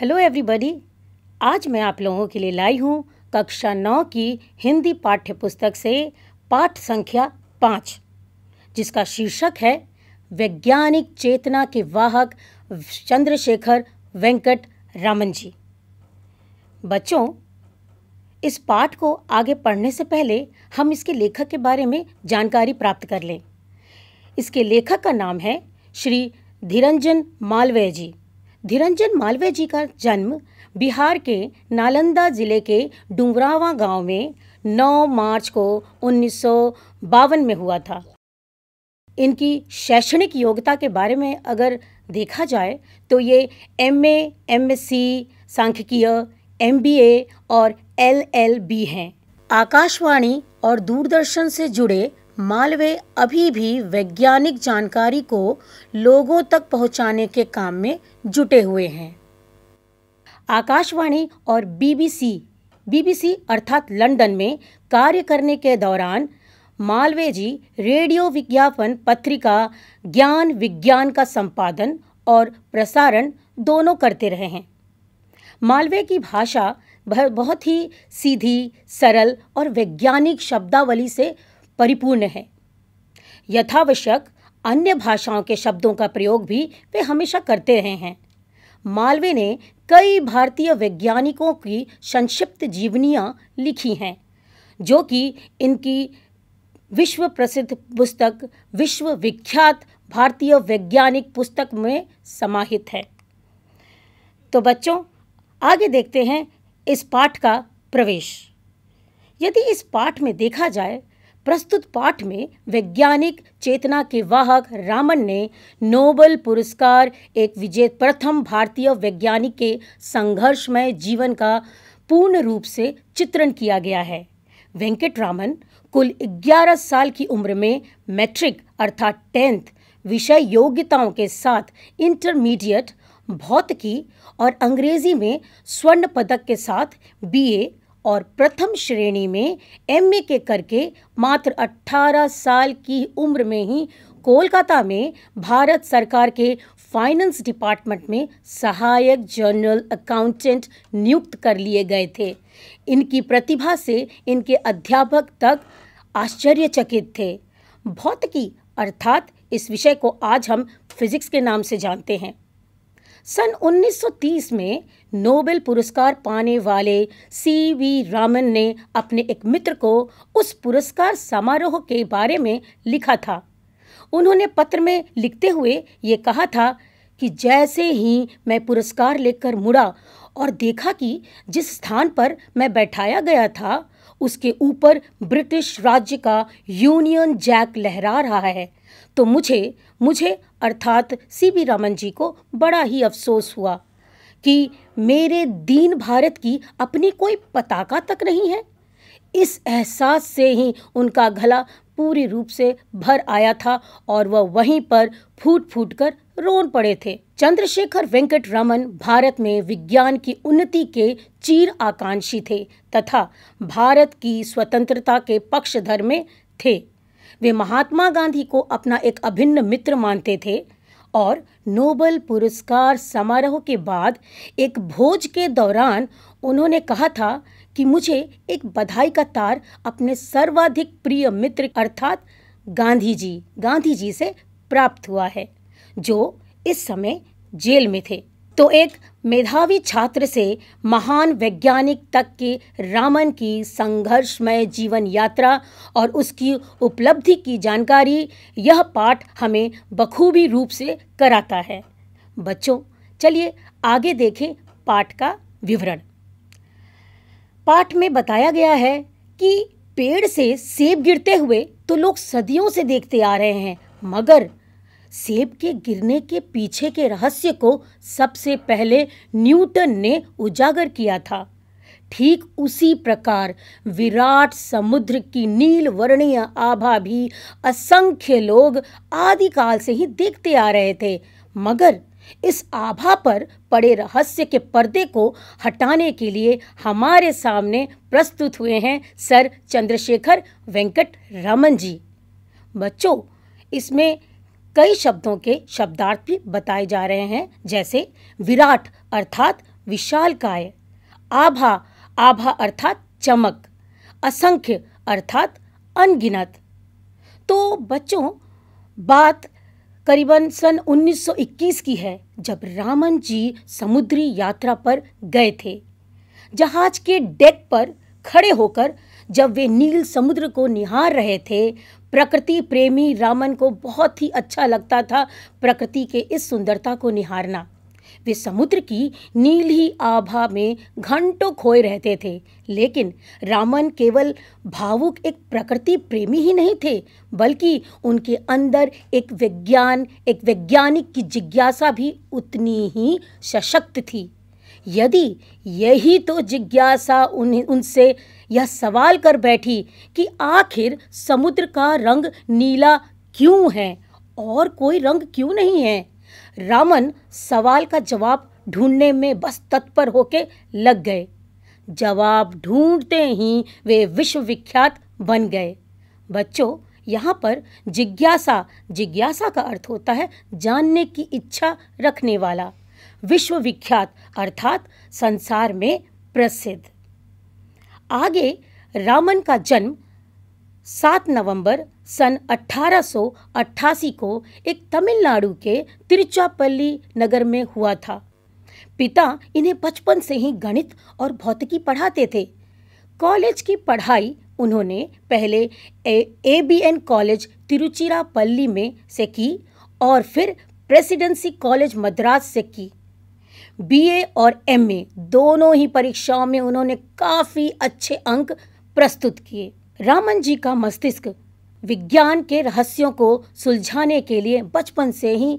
hello everybody आज मैं आप लोगों के लिए लाई हूँ कक्षा नौ की हिंदी पाठ्य पुस्तक से पाठ संख्या पाँच जिसका शीर्षक है वैज्ञानिक चेतना के वाहक चंद्रशेखर वेंकट रामन जी बच्चों इस पाठ को आगे पढ़ने से पहले हम इसके लेखक के बारे में जानकारी प्राप्त कर लें इसके लेखक का नाम है श्री धीरंजन मालवीय जी धीरंजन मालवीय जी का जन्म बिहार के नालंदा ज़िले के डुंगरावा गांव में 9 मार्च को उन्नीस में हुआ था इनकी शैक्षणिक योग्यता के बारे में अगर देखा जाए तो ये M A M S C सांख्यिकीय एम बी ए और एल एल बी हैं आकाशवाणी और दूरदर्शन से जुड़े मालवे अभी भी वैज्ञानिक जानकारी को लोगों तक पहुंचाने के काम में जुटे हुए हैं आकाशवाणी और बीबीसी बीबीसी अर्थात लंदन में कार्य करने के दौरान मालवे जी रेडियो विज्ञापन पत्रिका ज्ञान विज्ञान का संपादन और प्रसारण दोनों करते रहे हैं मालवे की भाषा बहुत ही सीधी सरल और वैज्ञानिक शब्दावली से परिपूर्ण है यथावश्यक अन्य भाषाओं के शब्दों का प्रयोग भी वे हमेशा करते रहे हैं मालवे ने कई भारतीय वैज्ञानिकों की संक्षिप्त जीवनियाँ लिखी हैं जो कि इनकी विश्व प्रसिद्ध पुस्तक विश्व विख्यात भारतीय वैज्ञानिक पुस्तक में समाहित है तो बच्चों आगे देखते हैं इस पाठ का प्रवेश यदि इस पाठ में देखा जाए प्रस्तुत पाठ में वैज्ञानिक चेतना के वाहक रामन ने नोबल पुरस्कार एक विजय प्रथम भारतीय वैज्ञानिक के संघर्षमय जीवन का पूर्ण रूप से चित्रण किया गया है वेंकट रामन कुल 11 साल की उम्र में मैट्रिक अर्थात टेंथ विषय योग्यताओं के साथ इंटरमीडिएट भौतिकी और अंग्रेजी में स्वर्ण पदक के साथ बीए और प्रथम श्रेणी में एमए के करके मात्र 18 साल की उम्र में ही कोलकाता में भारत सरकार के फाइनेंस डिपार्टमेंट में सहायक जनरल अकाउंटेंट नियुक्त कर लिए गए थे इनकी प्रतिभा से इनके अध्यापक तक आश्चर्यचकित थे भौतिकी अर्थात इस विषय को आज हम फिजिक्स के नाम से जानते हैं सन 1930 में नोबेल पुरस्कार पाने वाले सी वी रामन ने अपने एक मित्र को उस पुरस्कार समारोह के बारे में लिखा था उन्होंने पत्र में लिखते हुए ये कहा था कि जैसे ही मैं पुरस्कार लेकर मुड़ा और देखा कि जिस स्थान पर मैं बैठाया गया था उसके ऊपर ब्रिटिश राज्य का यूनियन जैक लहरा रहा है तो मुझे मुझे अर्थात सी वी रामन जी को बड़ा ही अफसोस हुआ कि मेरे दीन भारत की अपनी कोई पताका तक नहीं है इस एहसास से ही उनका गला पूरी रूप से भर आया था और वह वहीं पर फूट फूट कर रोन पड़े थे चंद्रशेखर वेंकट रमन भारत में विज्ञान की उन्नति के चीर आकांक्षी थे तथा भारत की स्वतंत्रता के पक्षधर में थे वे महात्मा गांधी को अपना एक अभिन्न मित्र मानते थे और नोबल पुरस्कार समारोह के बाद एक भोज के दौरान उन्होंने कहा था कि मुझे एक बधाई का तार अपने सर्वाधिक प्रिय मित्र अर्थात गांधी जी गांधी जी से प्राप्त हुआ है जो इस समय जेल में थे तो एक मेधावी छात्र से महान वैज्ञानिक तक की रामन की संघर्षमय जीवन यात्रा और उसकी उपलब्धि की जानकारी यह पाठ हमें बखूबी रूप से कराता है बच्चों चलिए आगे देखें पाठ का विवरण पाठ में बताया गया है कि पेड़ से सेब गिरते हुए तो लोग सदियों से देखते आ रहे हैं मगर सेब के गिरने के पीछे के रहस्य को सबसे पहले न्यूटन ने उजागर किया था ठीक उसी प्रकार विराट समुद्र की नील वर्णीय आभा भी असंख्य लोग आदिकाल से ही देखते आ रहे थे मगर इस आभा पर पड़े रहस्य के पर्दे को हटाने के लिए हमारे सामने प्रस्तुत हुए हैं सर चंद्रशेखर वेंकट रमन जी बच्चों इसमें कई शब्दों के शब्दार्थ भी बताए जा रहे हैं जैसे विराट अर्थात विशाल काय आभा आभा अर्थात चमक असंख्य अर्थात अनगिनत तो बच्चों बात करीबन सन 1921 की है जब रामन जी समुद्री यात्रा पर गए थे जहाज के डेक पर खड़े होकर जब वे नील समुद्र को निहार रहे थे प्रकृति प्रेमी रामन को बहुत ही अच्छा लगता था प्रकृति के इस सुंदरता को निहारना वे समुद्र की नील ही आभा में घंटों खोए रहते थे लेकिन रामन केवल भावुक एक प्रकृति प्रेमी ही नहीं थे बल्कि उनके अंदर एक विज्ञान एक वैज्ञानिक की जिज्ञासा भी उतनी ही सशक्त थी यदि यही तो जिज्ञासा उन्हें उनसे यह सवाल कर बैठी कि आखिर समुद्र का रंग नीला क्यों है और कोई रंग क्यों नहीं है रामन सवाल का जवाब ढूंढने में बस तत्पर होके लग गए जवाब ढूंढते ही वे विश्वविख्यात बन गए बच्चों यहाँ पर जिज्ञासा जिज्ञासा का अर्थ होता है जानने की इच्छा रखने वाला विश्वविख्यात अर्थात संसार में प्रसिद्ध आगे रामन का जन्म 7 नवंबर सन 1888 को एक तमिलनाडु के तिरुचापल्ली नगर में हुआ था पिता इन्हें बचपन से ही गणित और भौतिकी पढ़ाते थे कॉलेज की पढ़ाई उन्होंने पहले A B N college Tiruchirappalli में से की और फिर प्रेसिडेंसी कॉलेज मद्रास से की बीए और एमए दोनों ही परीक्षाओं में उन्होंने काफ़ी अच्छे अंक प्रस्तुत किए रामन जी का मस्तिष्क विज्ञान के रहस्यों को सुलझाने के लिए बचपन से ही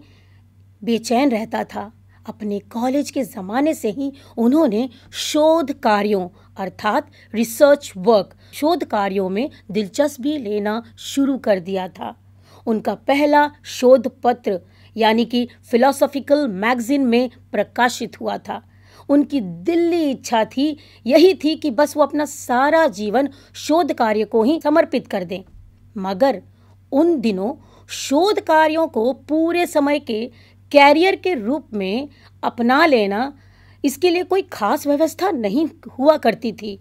बेचैन रहता था अपने कॉलेज के ज़माने से ही उन्होंने शोध कार्यों अर्थात रिसर्च वर्क शोध कार्यों में दिलचस्पी लेना शुरू कर दिया था उनका पहला शोध पत्र यानी कि फिलोसॉफिकल मैगजीन में प्रकाशित हुआ था उनकी दिल्ली इच्छा थी यही थी कि बस वो अपना सारा जीवन शोध कार्य को ही समर्पित कर दें मगर उन दिनों शोध कार्यों को पूरे समय के कैरियर के रूप में अपना लेना इसके लिए कोई खास व्यवस्था नहीं हुआ करती थी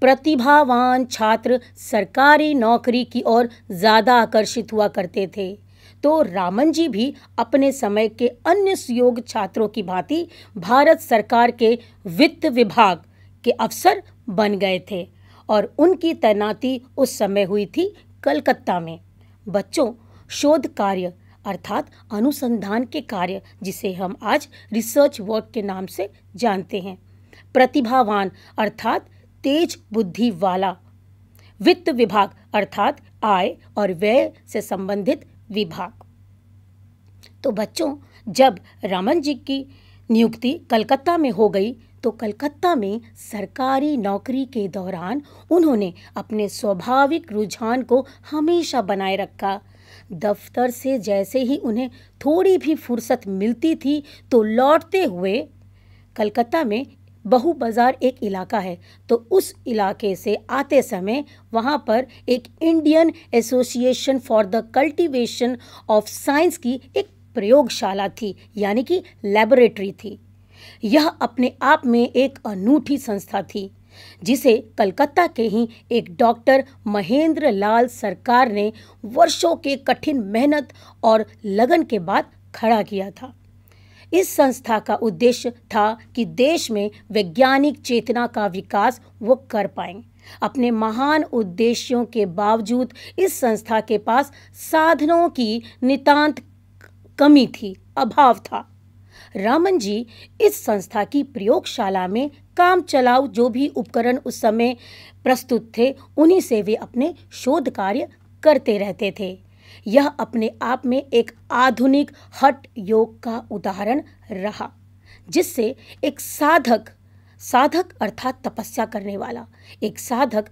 प्रतिभावान छात्र सरकारी नौकरी की ओर ज़्यादा आकर्षित हुआ करते थे तो रामन जी भी अपने समय के अन्य सुयोग छात्रों की भांति भारत सरकार के वित्त विभाग के अफसर बन गए थे और उनकी तैनाती उस समय हुई थी कलकत्ता में बच्चों शोध कार्य अर्थात अनुसंधान के कार्य जिसे हम आज रिसर्च वर्क के नाम से जानते हैं प्रतिभावान अर्थात तेज बुद्धि वाला वित्त विभाग अर्थात आय और व्यय से संबंधित विभाग तो बच्चों जब रामन जी की नियुक्ति कलकत्ता में हो गई तो कलकत्ता में सरकारी नौकरी के दौरान उन्होंने अपने स्वाभाविक रुझान को हमेशा बनाए रखा दफ्तर से जैसे ही उन्हें थोड़ी भी फुर्सत मिलती थी तो लौटते हुए कलकत्ता में बहू बाज़ार एक इलाका है तो उस इलाके से आते समय वहाँ पर एक Indian Association for the Cultivation of Science की एक प्रयोगशाला थी यानी कि लेबोरेटरी थी यह अपने आप में एक अनूठी संस्था थी जिसे कलकत्ता के ही एक डॉक्टर महेंद्र लाल सरकार ने वर्षों के कठिन मेहनत और लगन के बाद खड़ा किया था इस संस्था का उद्देश्य था कि देश में वैज्ञानिक चेतना का विकास वो कर पाए अपने महान उद्देश्यों के बावजूद इस संस्था के पास साधनों की नितांत कमी थी अभाव था रामन जी इस संस्था की प्रयोगशाला में काम चलाओ जो भी उपकरण उस समय प्रस्तुत थे उन्हीं से वे अपने शोध कार्य करते रहते थे यह अपने आप में एक आधुनिक हट योग का उदाहरण रहा जिससे एक साधक साधक अर्थात तपस्या करने वाला एक साधक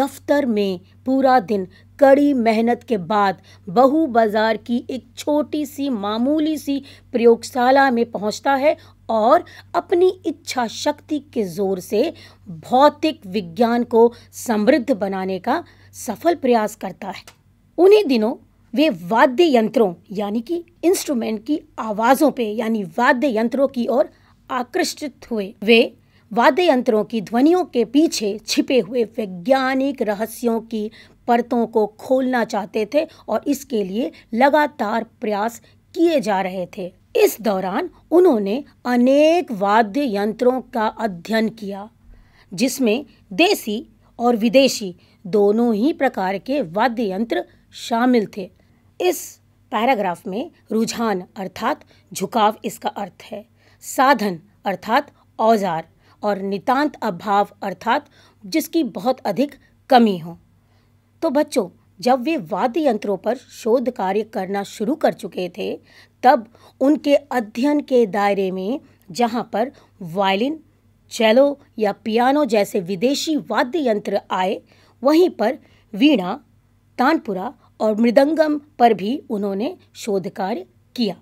दफ्तर में पूरा दिन कड़ी मेहनत के बाद बहु बाजार की एक छोटी सी मामूली सी प्रयोगशाला में पहुंचता है और अपनी इच्छा शक्ति के जोर से भौतिक विज्ञान को समृद्ध बनाने का सफल प्रयास करता है उन्हीं दिनों वे वाद्य यंत्रों यानी कि इंस्ट्रूमेंट की आवाज़ों पे यानी वाद्य यंत्रों की ओर आकर्षित हुए वे वाद्य यंत्रों की ध्वनियों के पीछे छिपे हुए वैज्ञानिक रहस्यों की परतों को खोलना चाहते थे और इसके लिए लगातार प्रयास किए जा रहे थे इस दौरान उन्होंने अनेक वाद्य यंत्रों का अध्ययन किया जिसमें देसी और विदेशी दोनों ही प्रकार के वाद्य यंत्र शामिल थे इस पैराग्राफ में रुझान अर्थात झुकाव इसका अर्थ है साधन अर्थात औजार और नितांत अभाव अर्थात जिसकी बहुत अधिक कमी हो तो बच्चों जब वे वाद्य यंत्रों पर शोध कार्य करना शुरू कर चुके थे तब उनके अध्ययन के दायरे में जहाँ पर वायलिन चेलो या पियानो जैसे विदेशी वाद्य यंत्र आए वहीं पर वीणा तानपुरा और मृदंगम पर भी उन्होंने शोध कार्य किया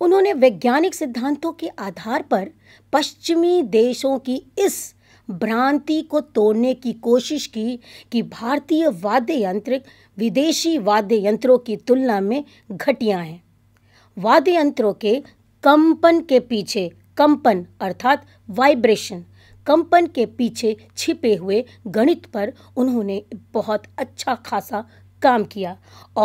उन्होंने वैज्ञानिक सिद्धांतों के आधार पर पश्चिमी देशों की इस भ्रांति को तोड़ने की कोशिश की कि भारतीय वाद्य यंत्र विदेशी वाद्य यंत्रों की तुलना में घटिया हैं वाद्य यंत्रों के कंपन के पीछे कंपन अर्थात वाइब्रेशन कंपन के पीछे छिपे हुए गणित पर उन्होंने बहुत अच्छा खासा काम किया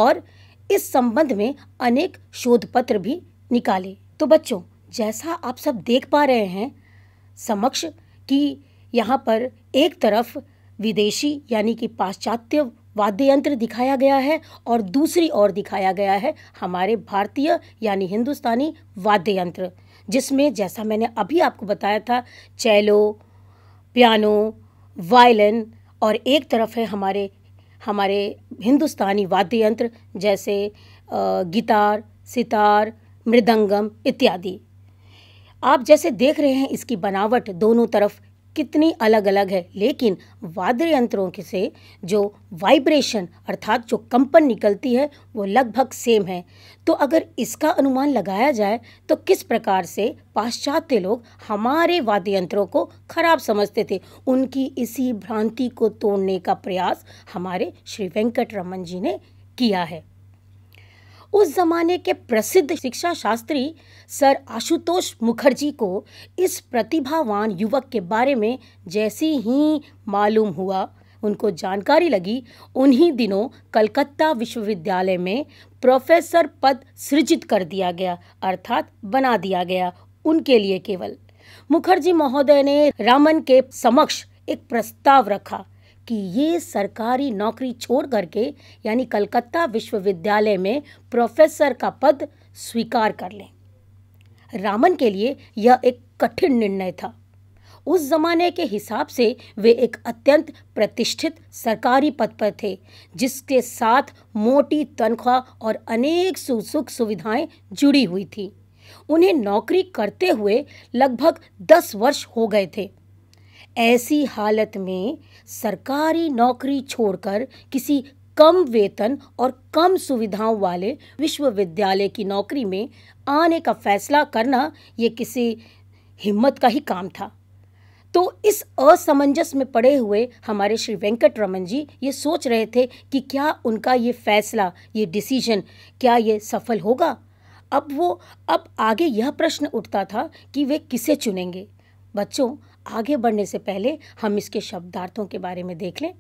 और इस संबंध में अनेक शोध पत्र भी निकाले तो बच्चों जैसा आप सब देख पा रहे हैं समक्ष कि यहाँ पर एक तरफ विदेशी यानी कि पाश्चात्य वाद्य यंत्र दिखाया गया है और दूसरी ओर दिखाया गया है हमारे भारतीय यानी हिंदुस्तानी वाद्य यंत्र जिसमें जैसा मैंने अभी आपको बताया था चैलो पियानो वायलिन और एक तरफ है हमारे हमारे हिंदुस्तानी वाद्य यंत्र जैसे गिटार सितार मृदंगम इत्यादि आप जैसे देख रहे हैं इसकी बनावट दोनों तरफ कितनी अलग अलग है लेकिन वाद्य यंत्रों के से जो वाइब्रेशन अर्थात जो कंपन निकलती है वो लगभग सेम है तो अगर इसका अनुमान लगाया जाए तो किस प्रकार से पाश्चात्य लोग हमारे वाद्य यंत्रों को खराब समझते थे उनकी इसी भ्रांति को तोड़ने का प्रयास हमारे श्री वेंकट रमन जी ने किया है उस जमाने के प्रसिद्ध शिक्षा शास्त्री सर आशुतोष मुखर्जी को इस प्रतिभावान युवक के बारे में जैसी ही मालूम हुआ उनको जानकारी लगी उन्हीं दिनों कलकत्ता विश्वविद्यालय में प्रोफेसर पद सृजित कर दिया गया अर्थात बना दिया गया उनके लिए केवल मुखर्जी महोदय ने रामन के समक्ष एक प्रस्ताव रखा कि ये सरकारी नौकरी छोड़ करके यानी कलकत्ता विश्वविद्यालय में प्रोफेसर का पद स्वीकार कर लें रामन के लिए यह एक कठिन निर्णय था उस जमाने के हिसाब से वे एक अत्यंत प्रतिष्ठित सरकारी पद पर थे जिसके साथ मोटी तनख्वाह और अनेक सुख सुविधाएं जुड़ी हुई थी उन्हें नौकरी करते हुए लगभग दस वर्ष हो गए थे ऐसी हालत में सरकारी नौकरी छोड़कर किसी कम वेतन और कम सुविधाओं वाले विश्वविद्यालय की नौकरी में आने का फैसला करना ये किसी हिम्मत का ही काम था तो इस असमंजस में पड़े हुए हमारे श्री वेंकट रमन जी ये सोच रहे थे कि क्या उनका ये फैसला ये डिसीजन क्या ये सफल होगा अब वो अब आगे यह प्रश्न उठता था कि वे किसे चुनेंगे बच्चों आगे बढ़ने से पहले हम इसके शब्दार्थों के बारे में देख लें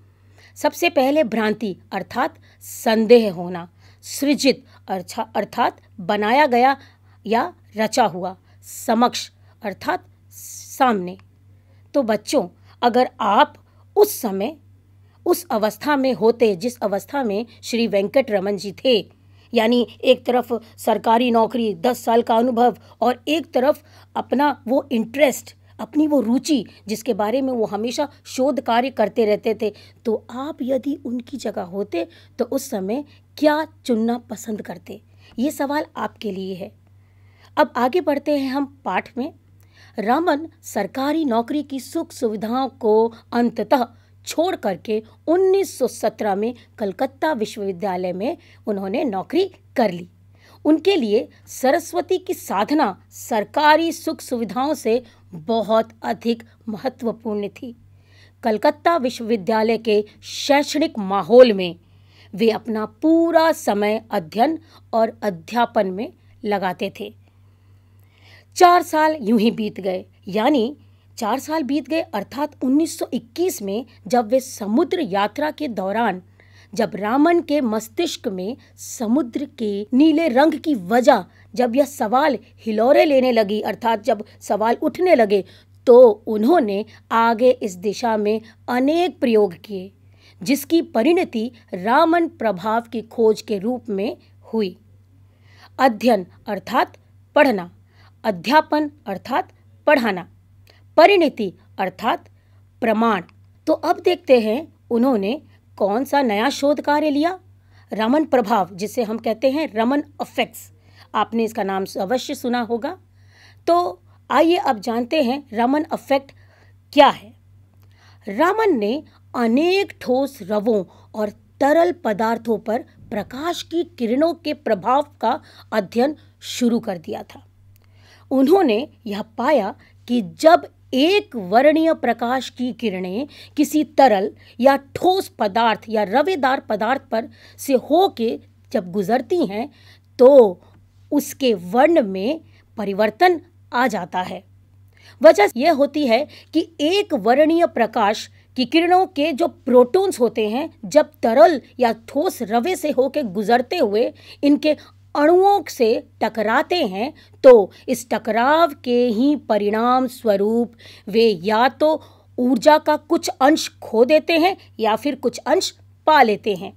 सबसे पहले भ्रांति अर्थात संदेह होना सृजित अर्थात बनाया गया या रचा हुआ समक्ष अर्थात सामने तो बच्चों अगर आप उस समय उस अवस्था में होते जिस अवस्था में श्री वेंकट रमन जी थे यानी एक तरफ सरकारी नौकरी दस साल का अनुभव और एक तरफ अपना वो इंटरेस्ट अपनी वो रुचि जिसके बारे में वो हमेशा शोध कार्य करते रहते थे तो आप यदि उनकी जगह होते तो उस समय क्या चुनना पसंद करते ये सवाल आपके लिए है अब आगे बढ़ते हैं हम पाठ में रामन सरकारी नौकरी की सुख सुविधाओं को अंततः छोड़ करके 1917 में कलकत्ता विश्वविद्यालय में उन्होंने नौकरी कर ली उनके लिए सरस्वती की साधना सरकारी सुख सुविधाओं से बहुत अधिक महत्वपूर्ण थी कलकत्ता विश्वविद्यालय के शैक्षणिक माहौल में वे अपना पूरा समय अध्ययन और अध्यापन में लगाते थे चार साल यूं ही बीत गए यानी चार साल बीत गए अर्थात 1921 में जब वे समुद्र यात्रा के दौरान जब रामन के मस्तिष्क में समुद्र के नीले रंग की वजह जब यह सवाल हिलौरे लेने लगी अर्थात जब सवाल उठने लगे तो उन्होंने आगे इस दिशा में अनेक प्रयोग किए जिसकी परिणति रामन प्रभाव की खोज के रूप में हुई अध्ययन अर्थात पढ़ना अध्यापन अर्थात पढ़ाना परिणति अर्थात प्रमाण तो अब देखते हैं उन्होंने कौन सा नया शोध कार्य लिया रमन प्रभाव जिसे हम कहते हैं रमन अफेक्ट्स आपने इसका नाम अवश्य सुना होगा तो आइए अब जानते हैं रमन अफेक्ट क्या है रमन ने अनेक ठोस रवों और तरल पदार्थों पर प्रकाश की किरणों के प्रभाव का अध्ययन शुरू कर दिया था उन्होंने यह पाया कि जब एक वर्णीय प्रकाश की किरणें किसी तरल या ठोस पदार्थ या रवेदार पदार्थ पर से हो के जब गुजरती हैं तो उसके वर्ण में परिवर्तन आ जाता है वजह यह होती है कि एक वर्णीय प्रकाश की किरणों के जो प्रोटॉन्स होते हैं जब तरल या ठोस रवे से होकर गुजरते हुए इनके अणुओं से टकराते हैं तो इस टकराव के ही परिणाम स्वरूप वे या तो ऊर्जा का कुछ अंश खो देते हैं या फिर कुछ अंश पा लेते हैं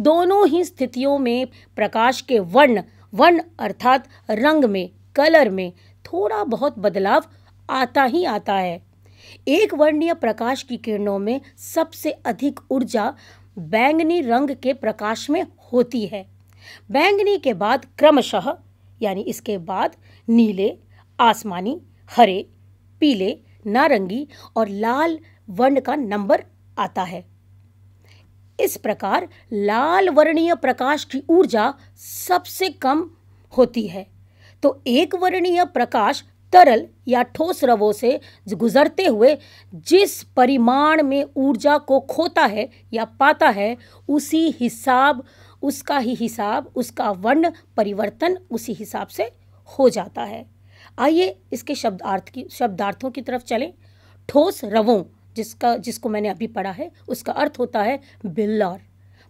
दोनों ही स्थितियों में प्रकाश के वर्ण वर्ण अर्थात रंग में कलर में थोड़ा बहुत बदलाव आता ही आता है एक वर्णीय प्रकाश की किरणों में सबसे अधिक ऊर्जा बैंगनी रंग के प्रकाश में होती है बैंगनी के बाद क्रमशः यानी इसके बाद नीले आसमानी हरे पीले नारंगी और लाल वर्ण का नंबर आता है इस प्रकार लाल वर्णीय प्रकाश की ऊर्जा सबसे कम होती है तो एक वर्णीय प्रकाश तरल या ठोस रवों से गुजरते हुए जिस परिमाण में ऊर्जा को खोता है या पाता है उसी हिसाब उसका ही हिसाब उसका वर्ण परिवर्तन उसी हिसाब से हो जाता है आइए इसके शब्दार्थ की शब्दार्थों की तरफ चलें ठोस रवों जिसका जिसको मैंने अभी पढ़ा है उसका अर्थ होता है बिल्लर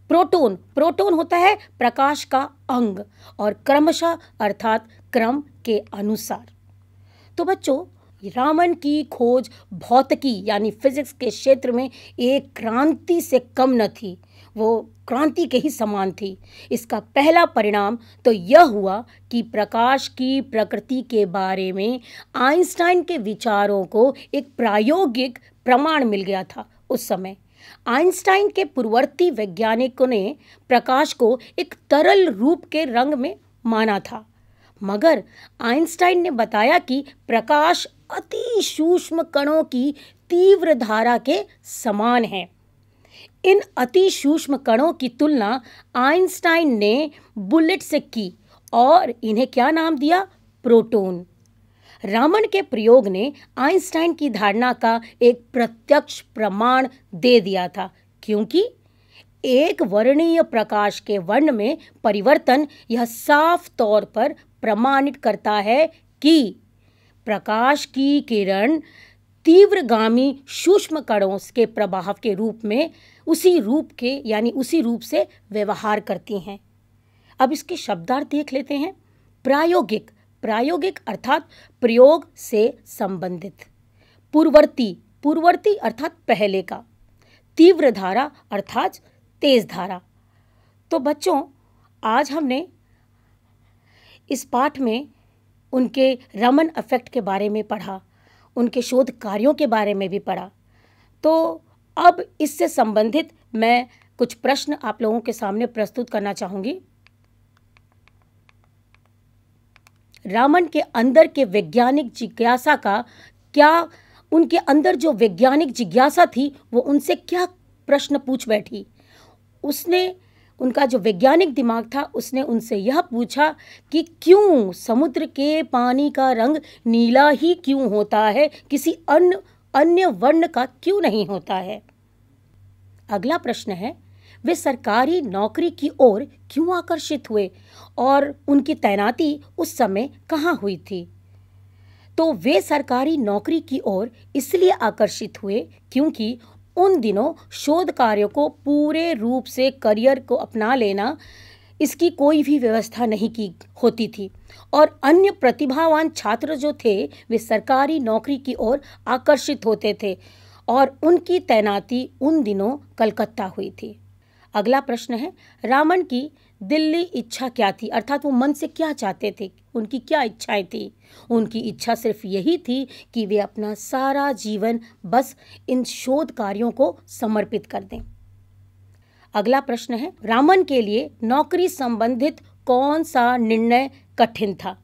प्रोटोन प्रोटोन होता है प्रकाश का अंग और क्रमशः अर्थात क्रम के अनुसार तो बच्चों रामन की खोज भौतिकी यानी फिजिक्स के क्षेत्र में एक क्रांति से कम न थी वो क्रांति के ही समान थी इसका पहला परिणाम तो यह हुआ कि प्रकाश की प्रकृति के बारे में आइंस्टाइन के विचारों को एक प्रायोगिक प्रमाण मिल गया था उस समय आइंस्टाइन के पूर्ववर्ती वैज्ञानिकों ने प्रकाश को एक तरल रूप के रंग में माना था मगर आइंस्टाइन ने बताया कि प्रकाश अति सूक्ष्म कणों की तीव्र धारा के समान है इन अति सूक्ष्म कणों की तुलना आइंस्टाइन ने बुलेट से की और इन्हें क्या नाम दिया प्रोटोन रामन के प्रयोग ने आइंस्टाइन की धारणा का एक प्रत्यक्ष प्रमाण दे दिया था क्योंकि एक वर्णीय प्रकाश के वर्ण में परिवर्तन यह साफ तौर पर प्रमाणित करता है कि प्रकाश की किरण तीव्रगामी सूक्ष्म कणों के प्रभाव के रूप में उसी रूप के यानी उसी रूप से व्यवहार करती हैं अब इसके शब्दार्थ देख लेते हैं प्रायोगिक प्रायोगिक अर्थात प्रयोग से संबंधित पूर्ववर्ती पूर्ववर्ती अर्थात पहले का तीव्र धारा अर्थात तेज धारा तो बच्चों आज हमने इस पाठ में उनके रमन अफेक्ट के बारे में पढ़ा उनके शोध कार्यों के बारे में भी पढ़ा तो अब इससे संबंधित मैं कुछ प्रश्न आप लोगों के सामने प्रस्तुत करना चाहूँगी रामन के अंदर के वैज्ञानिक जिज्ञासा का क्या उनके अंदर जो वैज्ञानिक जिज्ञासा थी वो उनसे क्या प्रश्न पूछ बैठी उसने उनका जो वैज्ञानिक दिमाग था उसने उनसे यह पूछा कि क्यों समुद्र के पानी का रंग नीला ही क्यों होता है किसी अन्य अन्य वर्ण का क्यों नहीं होता है अगला प्रश्न है वे सरकारी नौकरी की ओर क्यों आकर्षित हुए और उनकी तैनाती उस समय कहाँ हुई थी तो वे सरकारी नौकरी की ओर इसलिए आकर्षित हुए क्योंकि उन दिनों शोध कार्य को पूरे रूप से करियर को अपना लेना इसकी कोई भी व्यवस्था नहीं की होती थी और अन्य प्रतिभावान छात्र जो थे वे सरकारी नौकरी की ओर आकर्षित होते थे और उनकी तैनाती उन दिनों कलकत्ता हुई थी अगला प्रश्न है रामन की दिल्ली इच्छा क्या थी अर्थात वो मन से क्या चाहते थे उनकी क्या इच्छाएं थी उनकी इच्छा सिर्फ यही थी कि वे अपना सारा जीवन बस इन शोध कार्यों को समर्पित कर दें अगला प्रश्न है रामन के लिए नौकरी संबंधित कौन सा निर्णय कठिन था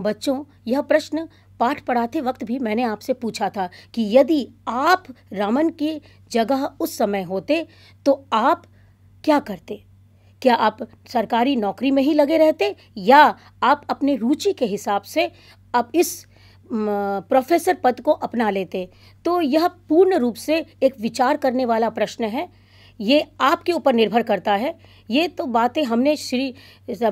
बच्चों यह प्रश्न पाठ पढ़ाते वक्त भी मैंने आपसे पूछा था कि यदि आप रामन की जगह उस समय होते तो आप क्या करते क्या आप सरकारी नौकरी में ही लगे रहते या आप अपने रुचि के हिसाब से आप इस प्रोफेसर पद को अपना लेते तो यह पूर्ण रूप से एक विचार करने वाला प्रश्न है ये आपके ऊपर निर्भर करता है ये तो बातें हमने श्री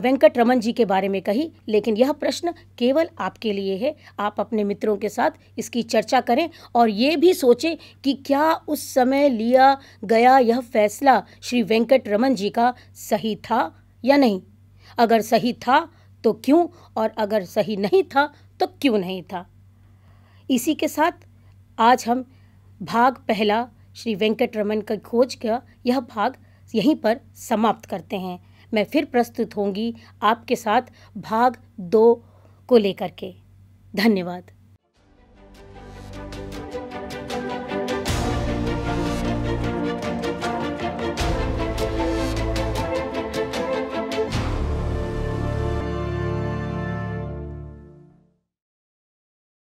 वेंकट रमन जी के बारे में कही लेकिन यह प्रश्न केवल आपके लिए है आप अपने मित्रों के साथ इसकी चर्चा करें और ये भी सोचें कि क्या उस समय लिया गया यह फैसला श्री वेंकट रमन जी का सही था या नहीं अगर सही था तो क्यों और अगर सही नहीं था तो क्यों नहीं था इसी के साथ आज हम भाग पहला श्री वेंकट रमन का खोज का यह भाग यहीं पर समाप्त करते हैं मैं फिर प्रस्तुत होंगी आपके साथ भाग दो को लेकर के धन्यवाद